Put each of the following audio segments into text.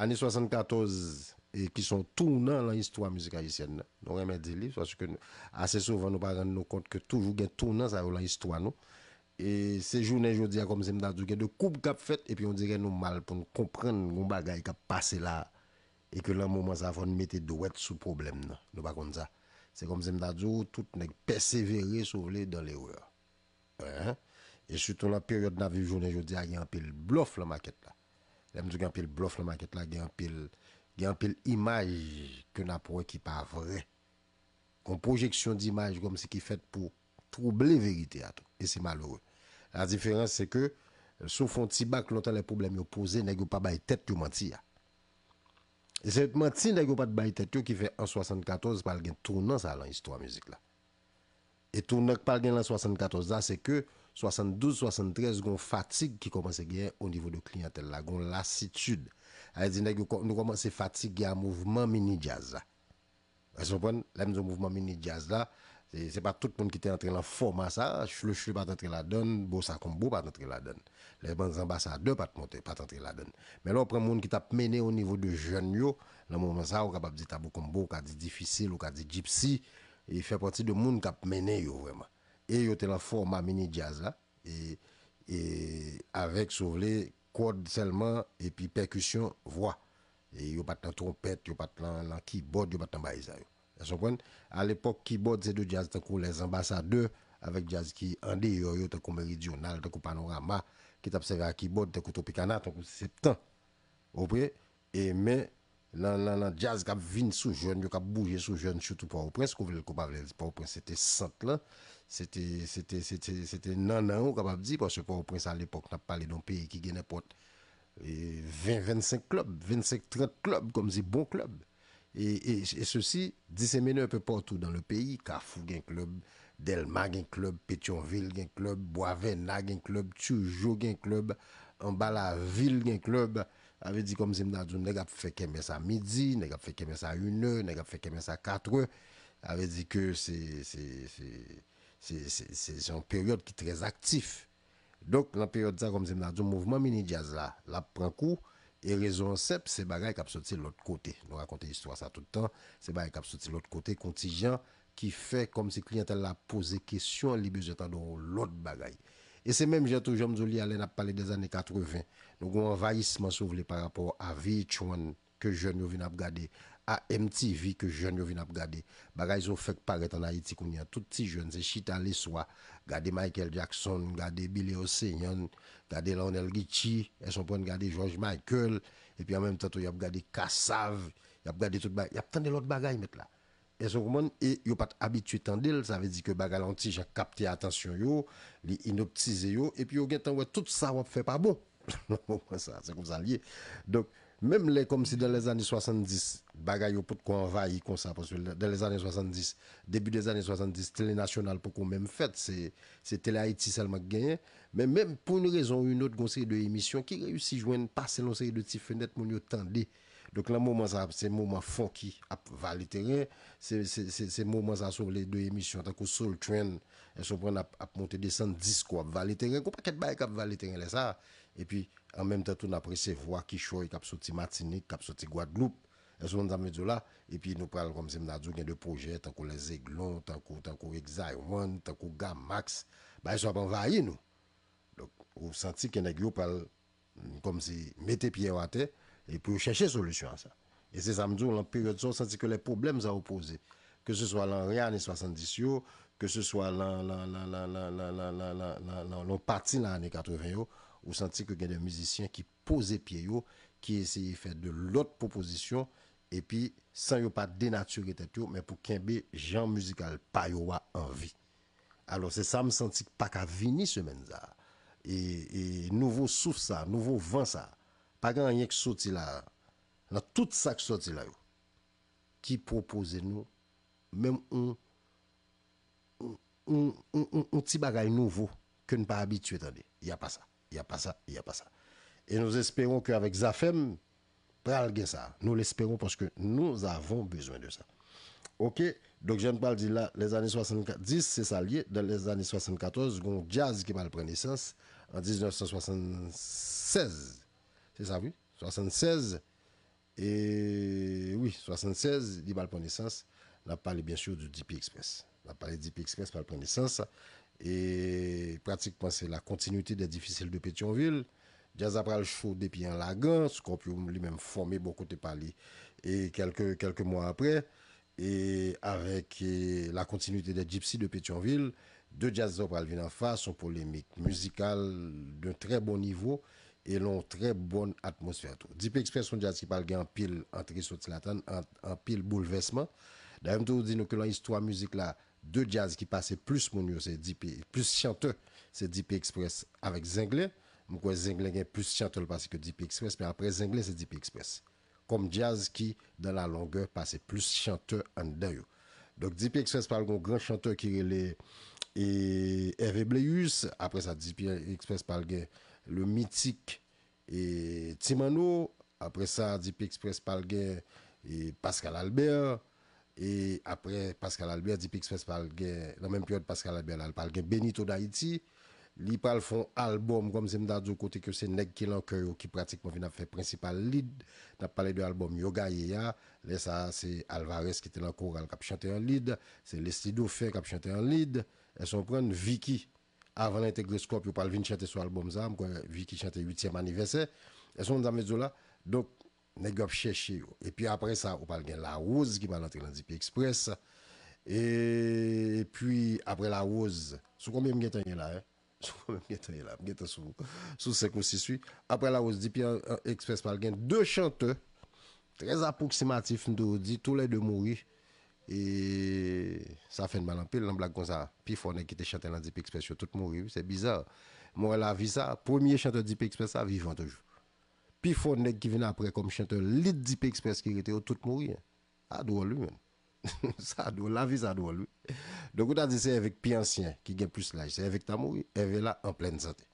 Ani 74, e pi son tou nan la histwa mizika jisyen nan. Don remè di li, sòsè ke asè souvan nou pa rend nou kont ke toujou gen tou nan sa ou la histwa nou. E se jounen joudia kom se mdadou gen de koup gap fèt, e pi on dirè nou mal pou nou komprenn goun bagay kap pase la, e ke lan mouman sa fon mette de wet sou problem nan, nou pa kont sa. Se kom se mdadou, tout nek perseveré sou vle dan le ou. E soutou la peryote nan vi jounen joudia gen apil blof la makèt la. La mdou gen apil blof la maket la, gen apil imaj ke na pou e ki pa vre. Kon projeksyon di imaj gom se ki fet pou trouble verite a tou. E se maloure. La diferens se ke sou fon ti bak lontan le problem yo pose, negyo pa baye tet yo manti ya. E se menti negyo pat baye tet yo ki fe en 74 pal gen tou nan sa lan istwa mizik la. E tou nan pal gen en 74 da se ke 72-73 gwen fatig ki komanse gen o nivou de klinatel la, gwen lasitude. A yon zinèk, nou komanse fatig gen mouvman mini-djaz la. A yon mouvman mini-djaz la, se pa tout moun ki ten entren lan foma sa, le chlou pat entren la don, le bansan basa de pat entren la don. Men lo, pren moun ki tap mene o nivou de jen yo, nan mouman sa, ou kapap di tabou kombo, ou ka di difícil, ou ka di gypsy, e fe pati de moun kap mene yo vreman. et yo y la format mini jazz là et, et avec sauveler corde seulement et puis percussion voix et yo pas de trompette yo pas de keyboard yo pas de baïsa à l'époque keyboard c'est de jazz tant les ambassadeurs avec jazz qui en dehors yo tant méridional tant panorama qui servi à keyboard tant tropicana tant septembre OK et mais la la jazz qui vient sous jeune, qui bouge sous jeune, surtout pour au prince, qu'on veut le coupable, pour c'était centre là. C'était c'était nan nan ou capable dire parce que pour prince à l'époque n'a pas parlé d'un pays qui gagne n'importe 20 25 clubs, 25 30 clubs comme des bons clubs. Et, et, ceci disséminé un peu partout dans le pays. Carrefour un club, Delma un club, Pétionville un club, Boisvena un club, Tujou un club, en bas la ville un club. Avait dit comme Zimna Djoun, n'a fait KMS à midi, n'a fait KMS à 1 heure, n'a fait KMS à 4 heures. Avait dit que c'est c'est une période qui est très active. Donc, dans la période ça, comme je le mouvement mini-jazz là, la prend coup, et raison c'est c'est bagaille qui a sorti de l'autre côté. Nous racontons l'histoire ça tout le temps, c'est bagaille qui a de l'autre côté, contingent, qui fait comme si clientèle a posé question, les besoin de l'autre bagaille. Et c'est même, j'ai toujours dit, Alain a parlé des années 80. Nous avons un envahissement, si par rapport à Vichuan, que jeunes de regarder à MTV que jeunes yo viennent regarder. Bagay zo fait paraître en Haïti qu'on tout petit jeune c'est Chita soir gade Michael Jackson, gade Billy Ocean, garder Lionel Richie, et son point garder George Michael et puis en même temps il y a regardé Kassav, il y a regardé tout bagay, y a tant de l'autre bagay mettre là. Et son monde et yo pas habitué tendel, ça veut dire que bagay l'anti j'ai capté attention yo, li inoptize yo et puis yo gen tant ouais tout ça on fait pas bon. c'est comme ça lié. Donc Mèm lè kom si dè lè zanè 70, bagay yo pout kon vayi konsa ponsye lè. Dè lè zanè 70, debi dè zanè 70, tè lè nasyonal pou kon mèm fèt, se tè lè Haiti selman genye. Mèm mèm pou nè rezon, yon not kon se yè dè emisyon, ki yon si jwen pas, se yon se yè dè ti fenèt moun yon tan di. Dok la mouman sa, se mouman fon ki ap valiteren, se mouman sa sou lè dè emisyon, takou sou lè tren, el sou prèn ap monte de 110 kwa ap valiteren. Kou pa ket baye kap valiteren lè sa, epi, an menm ten tou nan apre se vwa ki choy kap sou ti matini, kap sou ti gwa gloup. E sou nan zan mi djou la, e pi nou pral kom si mnadou gen de proje, tankou le zèglon, tankou, tankou, tankou exay won, tankou gam max, ba e sou ap anvayi nou. Lou, ou santi gen de gloup pral, kom si mette piye wate, e pou yo chèche solusyon an sa. E se zan mi djou, loun period son, santi ke le problem zan ou pose. Ke se swa l'an rien ane 70 yo, ke se swa l'an, l'an, l'an, l'an, l'an, l'an, l'an, l'an, l'an, Ou santi ke gen de mizisyen ki pose pie yo, ki esyeye fe de lot proposisyon, epi san yo pa denatyo ke tet yo, men pou kenbe jan mizikal pa yo wa anvi. Alo se sa m santi pa ka vini semen za, e nouvo souf sa, nouvo van sa, pa gen anye ki soti la, nan tout sa ki soti la yo, ki propose nou, men m un ti bagay nouvo, ke n pa abitwe tande, ya pa sa. Il n'y a pas ça, il n'y a pas ça. Et nous espérons qu'avec Zafem, ça. Nous l'espérons parce que nous avons besoin de ça. Ok, donc je ne parle de là, les années 70, c'est ça lié. Dans les années 74, on jazz qui va le prendre naissance en 1976. C'est ça, oui? 76. Et oui, 76, il va le prendre naissance. On a parlé bien sûr du DP Express. On a parlé du DP Express va le prendre naissance. Et pratiquement, c'est la continuité des difficiles de Pétionville. Jazz après le show depuis un lagan, Scorpion lui-même former beaucoup de parler. Et quelques, quelques mois après, et avec la continuité des Gypsy de Pétionville, deux jazz après le en face, sont polémiques musicales d'un très bon niveau et l'ont très bonne atmosphère. Tout. Deep Expression Jazz qui parle en pile entre en, pile bouleversement. D'ailleurs, tout dit que l'histoire musique là, De jazz ki pase plus moun yo se DP, plus chanteur se DP e Express avek Zenglen. Mwen kwa Zenglen gen plus chanteur pase ke DP Express, pe apre Zenglen se DP Express. Kom jazz ki dan la longe pase plus chanteur an dayo. Dok DP Express pal gen gran chanteur ki rele Erebleus, apre sa DP Express pal gen Le Mythique et Timano, apre sa DP e Express pal gen Pascal Albert, Et après, Pascal Albert dit Pascal dans la même période, Pascal Albert là, parle Benito d'Haïti. Li parle fond album, comme c'est m'dadou côté que c'est Neg qui l'encoeur qui pratiquement vient faire principal lead. N'a parlé de l'album Yoga Yeya. Là, c'est Alvarez qui était choral qui a chanté un lead. C'est Lestido Fait qui a chanté un lead. Elles sont prendre Vicky. Avant d'intégrer Scope, ils parlent chanter sur album ça. Vicky chanter 8e anniversaire. Elles sont dans là. Donc, Nè gop chè chè yo. E pi apre sa, ou pal gen La Rose, ki pal antre nan DP Express. E pi apre La Rose, sou konbe mgetan yon la, eh? sou konbe mgetan yon la, mgetan sou, sou se kon si sui. Apre La Rose, DP eh, Express pal gen, de chante, trez apoksimatif, nou di, tou le de mori, e sa fen man anpil, nan blak kon sa, pi fwone ki te chante nan DP Express, yo tout mori, se bizar. More la avisa, premier chanteur DP Express, sa vivant ajou. Puis faut nèg qui vient après comme chanteur, lit deep express qui était tout mourir. Ça lui même. ça doit la vie ça doit lui. Donc on a dit c'est avec pi ancien qui gagne plus l'âge, c'est avec ta mourir, avec là en pleine santé.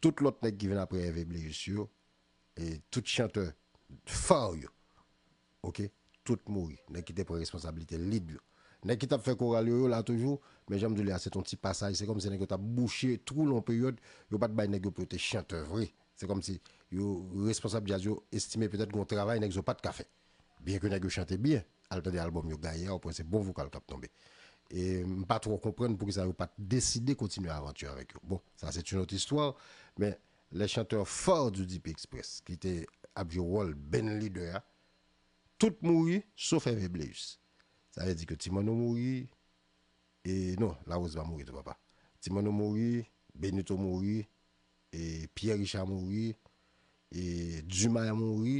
Tout l'autre nèg qui vient après avec blessure et tout chanteur fort OK, tout mourir, nèg qui était pour responsabilité lit Nèg qui t'a fait choral là toujours, mais j'aime dire c'est ton petit passage, c'est comme si nèg t'a bouché trop long période, yo pas de bail nèg pour tes chanteur vrai. C'est comme si le responsable jazz estimé peut-être qu'on travail n'exo pas de café bien que n'exo chanté bien al de album yo gagné au point c'est bon vocal cap tombé et pas trop comprendre pourquoi ça n'avaient pas décidé continuer l'aventure avec eux. Bon, ça c'est une autre histoire, mais les chanteurs forts du Deep Express, qui étaient Abjewol, Ben Leader, tout mourit sauf Hervé Bléus. Ça veut dire que Timono mourit, et non, la Rose va mourir, papa. Timono mourit, Benito mourit, et Pierre Richard mourit, e Jumaya moun ri,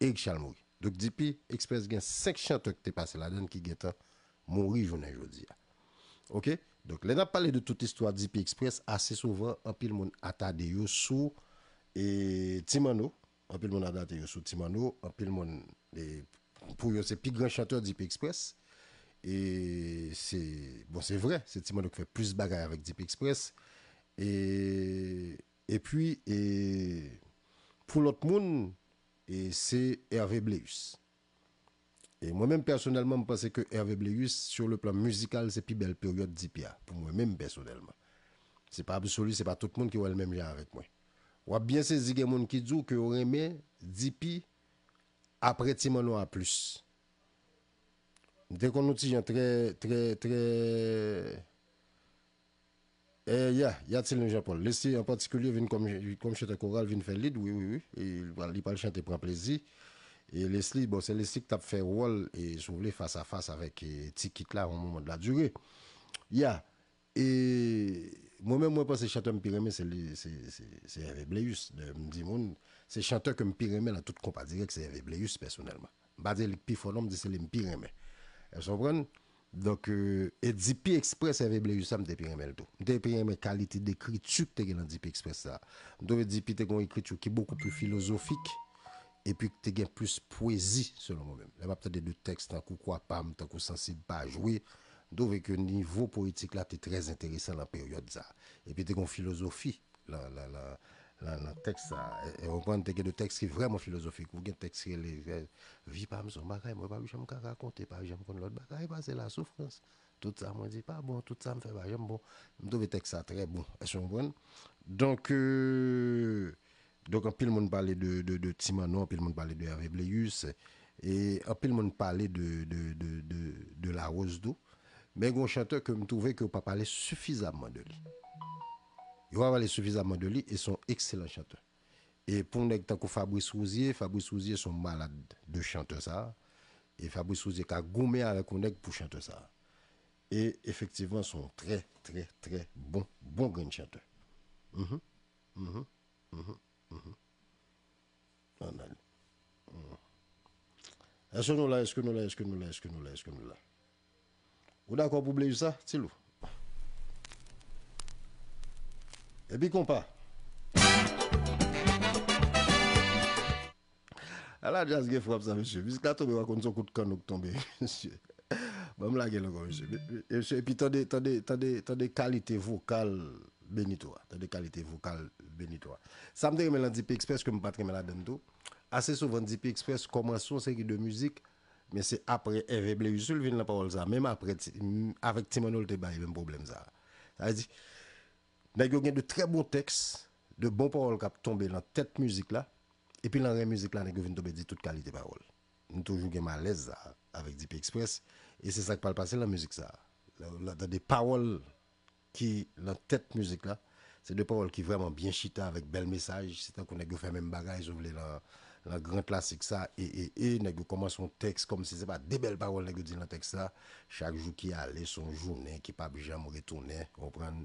e Ikshal moun ri. Dok D.P. Express gen sek chante te pase la den ki geta moun ri jounen joudi a. Ok? Donk le nan pale de tout istwa D.P. Express, ase souvan, anpil moun ata de yosou e Timano, anpil moun ata de yosou Timano, anpil moun, pou yose pi gran chanteur D.P. Express, e se, bon se vre, se Timano ki fe plus bagay avek D.P. Express, e, e pi, e, Pou lot moun, e se Hervé Bleyus. E mwen men personelman mwen pase ke Hervé Bleyus, sur le plan musikal, se pi bel peryote 10 pi a. Pou mwen men mwen beso delman. Se pa absolu, se pa tout moun ki wèl men mèm jè avèk mwen. Wèp byen se zige moun ki djou, ki wèmè 10 pi, apre ti mè nan a plus. Dè kon nou ti jè trè, trè, trè... Eh, ya, ya ti len japon. Lè si en patikoulye vin kom chate koral, vin fen lid, wè wè wè, li pal chante pre plèzi. Lè si, bon se lè si ke tap fè wòl, sou li fasa fasa avèk ti kit la wè mwè mwè mwè dè la djure. Ya, e mwè mwen pas se chante mpireme, se er vè ble yus, mdi mwè mwen. Se chante kè mpireme la tout kompa, direk se er vè ble yus personelman. Bade lè ki pi fonon mdi se lè mpireme. El sobran? Donk e dipi ekspres enveble yusam depi remel do. Depi remel kalite dekritu ke te gen nan dipi ekspres la. Dove dipi te gen yon ekritu ki bokou pou filosofik. E pi te gen plus poesi selon mou men. E mapte de du tekst tankou kwa pam, tankou sensibaj. Oui, dove ke nivou politik la te trez enteresan la peryot za. E pi te gen filosofi la la la. la texte texte. Et on prend un texte qui est vraiment philosophique. Vous avez texte qui est vie Vie pas son bagage, moi, pas je me raconter, pas j'aime l'autre bagage, pas c'est la souffrance. Tout ça, moi, dit pas bon, tout ça me fait pas, j'aime bon. Je trouve le ça très bon. Est-ce que vous Donc, euh, donc, un peu le monde parlait de, de, de Timano, un peu le monde parlait de Hervé Bleius, et un peu le monde parlait de, de, de, de, La Rose d'eau. Mais il chanteur que je trouvais que pas parlé suffisamment de lui. Ils y avoir suffisamment de lits et sont excellents chanteurs. Et pour nous, tant Fabrice Rousier, Fabrice Rousier sont malades de chanteur ça. Et Fabrice Rousier a gommé avec nous pour chanter ça. Et effectivement, sont très, très, très bons, bons grands chanteurs. Mm -hmm. Mm -hmm. Mm -hmm. Est-ce que mhm. nous là, est-ce que nous là, est-ce que nous là, est-ce que nous là, est-ce que nous là? Vous d'accord pour oublier ça, Tilou? Epi kompa A la jazz ge fwap sa monsye Pis kato me wakon so kout kanok tombe Monsye Epi tande kalite vokal Benitwa Tande kalite vokal benitwa Samder me lan di pi ekspres ke mou patre me la den do Ase souvan di pi ekspres komwa son seri de mouzik Men se apre E veble usul vin la pawol za Mem apre avek timonol te baye Ben problem za A di Nèk yo gen de tre bon teks, de bon parol kap tombe nan tèt müzik la, epi nan re müzik la, nèk yo vin tobe di tout kalite parol. Nèk yo gen malèz la, avèk di P-Express, e se sak pal pasè nan müzik sa. Nan de parol ki nan tèt müzik la, se de parol ki vèman bien chita, avèk bel mesaj, se tan kon nèk yo fèmèm bagay, sou vle nan gran klasik sa, e, e, e, nèk yo koman son teks, kom si se pa de bel parol nèk yo di nan teks sa, chak jou ki ale, son jounen, ki pa bijan mou retounen, kompran,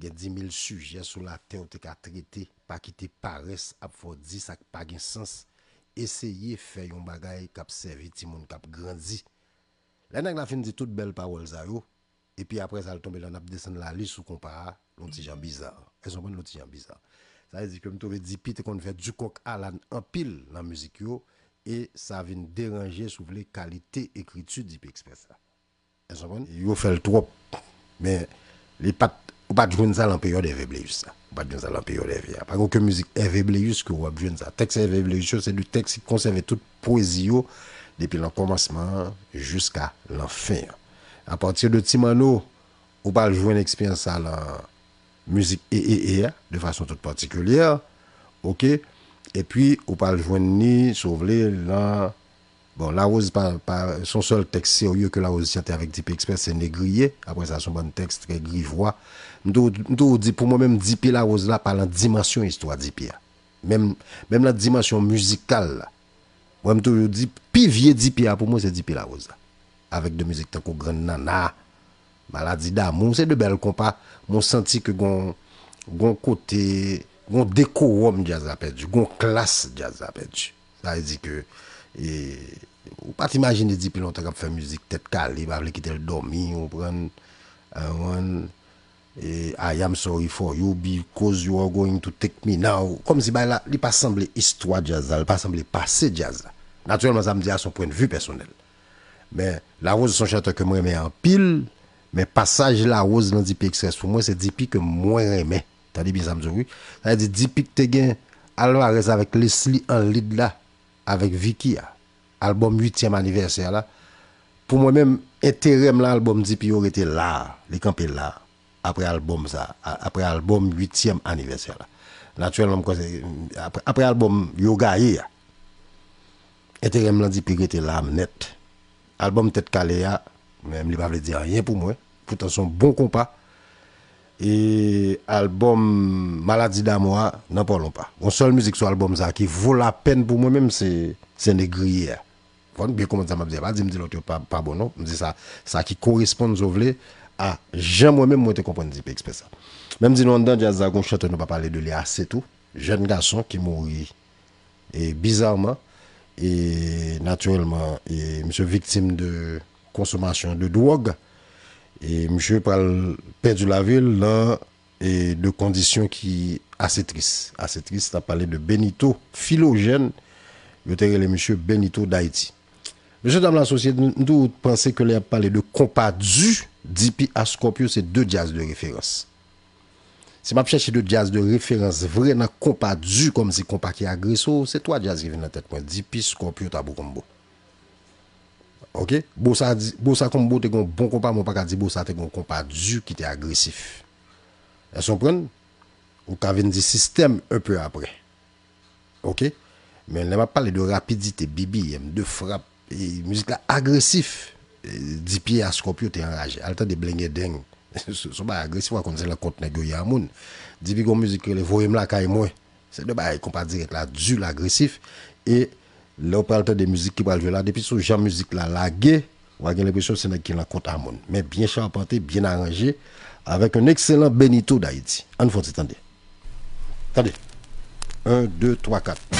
gen di mil suje sou la te ou te ka trete pa ki te pares ap fo di sak pa gen sens eseye fe yon bagay kap seve ti moun kap grandi lè nèk la fin di tout bel parol za yo epi apre sa al tombe lan ap desen la lis sou kompara lonti jan bizar lonti jan bizar sa yon toube di pi te kon fè du kok alan an pil nan müzik yo e sa vin deranje sou vle kalite ekritu di pi eksperta yo fel trop men li pat Ou pas de jouer ça en période Hervé Bléus. Hein. Ou pas de jouer ça la période Par Pas que musique Hervé Bléus que vous avez jouer ça. Texte Hervé c'est du texte qui conserve toute poésie oh, depuis le commencement jusqu'à l'enfer. fin. À partir de Timano, ou pas jouer une expérience à la musique et, hein, de façon toute particulière. OK? Et puis, ou pas jouer ni, sauver la. Bon, la rose, son seul texte sérieux que la rose tient avec Deep Express, c'est Négrier. Après ça, son bon texte très grivois. Mwen tou ou di pou mwen mèm D.P. La Rose la palan dimansyon histwa D.P. la. Mèm la dimansyon müzikal la. Mwen tou ou di pi vie D.P. la pou mwen se D.P. La Rose la. Avèk de müzik tan ko gwen nan na. Maladi da. Mwen se de bel kompa mwen senti ke gwen gwen kote, gwen dekorom jazz apèdj. Gwen klas jazz apèdj. Sa e di ke e, ou pa t'imagine D.P. la pou fè müzik tet kal. Avèk ki tel domi. Ou prèn. Ou prèn. E, I am sorry for you because you are going to take me now. Kom zi bay la, li pa sembli istwa jaz, li pa sembli pase jaz la. Naturelman, zanm di a son pren vyu personel. Men, la rose son chate ke mwen reme an pil, men passage la rose nan D.P. XS, pou mwen se D.P. ke mwen reme, ta li bi zanm di wu. Zanm di D.P. ke te gen, alwa reza vek Leslie an lid la, avek Vicky a, albom 8e aniverser la. Pou mwen men, ete rem la albom D.P. yo rete la, li kanpe la. après album ça après album 8e anniversaire naturellement après, après album yo et intérim l'a dit l'âme net album tête calée ah, même il pas veut dire rien pour moi pourtant son bon compas et album maladie d'amour ah, n'en parlons pas on seule musique sur album ça qui vaut la peine pour moi même c'est c'est négrier bien comment ça m'a dit pas dit pas pas bon non me dit ça ça qui correspond aux Ah, jen mwen men mwen te kompon di pe ekspesa. Menm di nan dan, jaz zagon chate nou pa pale de li asetou, jen gason ki mori. E bizarman, e naturelman, e msye viktim de konsomasyon de dwog, e msye pale pe du la vil, lan, e de kondisyon ki asetris. Asetris, ta pale de Benito Filogen, yo te gele msye Benito Daityi. Mwen se dam lan sosye, nou ou te pense ke li ap pale de kompa du di pi a skopyo se de jazz de referans. Se map chèche de jazz de referans vre nan kompa du kom si kompa ki agresor, se to a jazz ki ven nan tèt mwen, di pi skopyo ta bou kombo. Ok? Bou sa kombo te kon bon kompa, mwen pa ka di bou sa te kon kompa du ki te agresif. El son pren, ou ka ven di sistem un peu apre. Ok? Men ne ma pale de rapidite, bibi, de frap, et musique là agressif e, dix pieds à Scorpio t'es enragé al temps de blingé dingue sont pas agressif comme c'est la compte nèg yo moun dix pieds musique les voyem la kay e moi c'est de bail qu'on e pas direct là du l'agressif et là on parle de musique qui va jouer là depuis sous genre musique là la lagué on a l'impression c'est nèg qui la compte à moun mais bien charpenté bien arrangé avec un excellent Benito d'Haïti on faut attendre attendez 1 2 3 4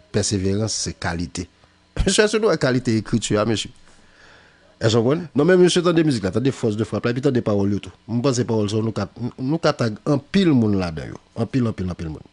Perseverans se kalite. Mwen se anse nou an kalite ekritu ya mwen si. E jankwene? Non men mwen se tan de mizik la, tan de fos de fos, tan de parol yo tou. Mwen se parol sou, mwen ka tag an pil moun la den yo. An pil, an pil, an pil moun.